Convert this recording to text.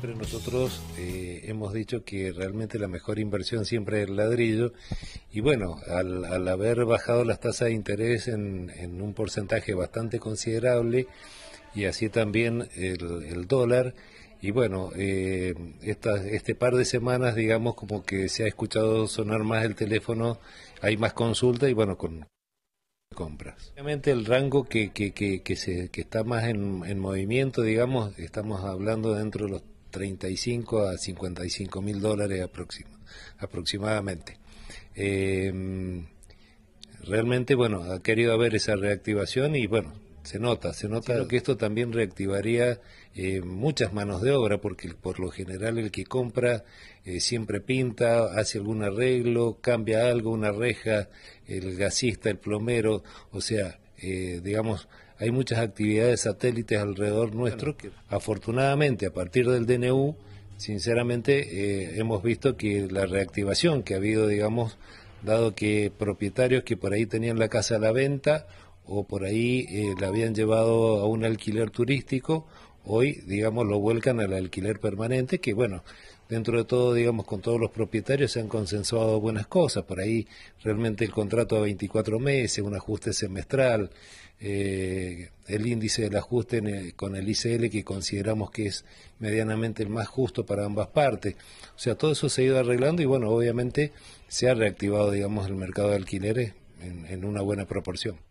Pero nosotros eh, hemos dicho que realmente la mejor inversión siempre es el ladrillo y bueno, al, haber bajado las tasas de interés en, un porcentaje bastante considerable y así también el, dólar y bueno, eh, esta, este par de semanas digamos como que se ha escuchado sonar más el teléfono, hay más consulta y bueno, con, compras. Obviamente el rango que, se, está más en movimiento, digamos, estamos hablando dentro de los 35 a 55 mil dólares aproximadamente. Em, realmente, bueno, ha querido haber esa reactivación y bueno, se nota, se nota que esto también reactivaría eh, muchas manos de obra, porque por lo general el que compra eh, siempre pinta, hace algún arreglo, cambia algo, una reja, el gasista, el plomero, o sea, eh, digamos, hay muchas actividades satélites alrededor nuestro que afortunadamente a partir del DNU, sinceramente, eh, hemos visto que la reactivación que ha habido, digamos, dado que propietarios que por ahí tenían la casa a la venta o por ahí eh, la habían llevado a un alquiler turístico, hoy, digamos, lo vuelcan al alquiler permanente, que bueno, dentro de todo, digamos, con todos los propietarios se han consensuado buenas cosas. Por ahí realmente el contrato a 24 meses, un ajuste semestral, eh, el índice del ajuste con el ICL que consideramos que es medianamente el más justo para ambas partes. O sea, todo eso se ha ido arreglando y bueno, obviamente se ha reactivado, digamos, el mercado de alquileres en una buena proporción.